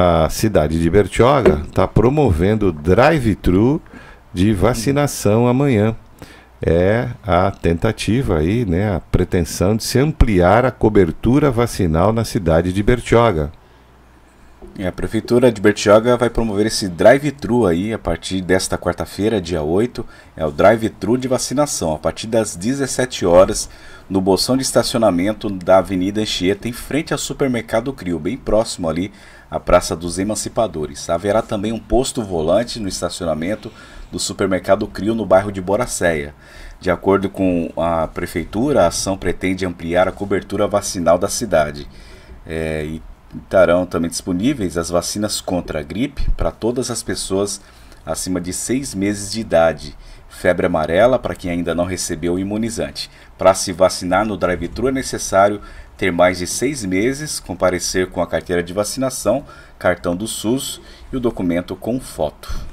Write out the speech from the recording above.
a cidade de Bertioga está promovendo drive-thru de vacinação amanhã. É a tentativa aí, né, a pretensão de se ampliar a cobertura vacinal na cidade de Bertioga. E é, a Prefeitura de Bertioga vai promover esse drive-thru aí a partir desta quarta-feira, dia 8. É o drive-thru de vacinação, a partir das 17 horas, no bolsão de estacionamento da Avenida Anchieta, em frente ao supermercado Crio, bem próximo ali à Praça dos Emancipadores. Haverá também um posto volante no estacionamento do supermercado Crio, no bairro de Boracéia. De acordo com a Prefeitura, a ação pretende ampliar a cobertura vacinal da cidade. É, e estarão também disponíveis as vacinas contra a gripe para todas as pessoas acima de seis meses de idade, febre amarela para quem ainda não recebeu o imunizante. Para se vacinar no drive-thru é necessário ter mais de seis meses, comparecer com a carteira de vacinação, cartão do SUS e o documento com foto.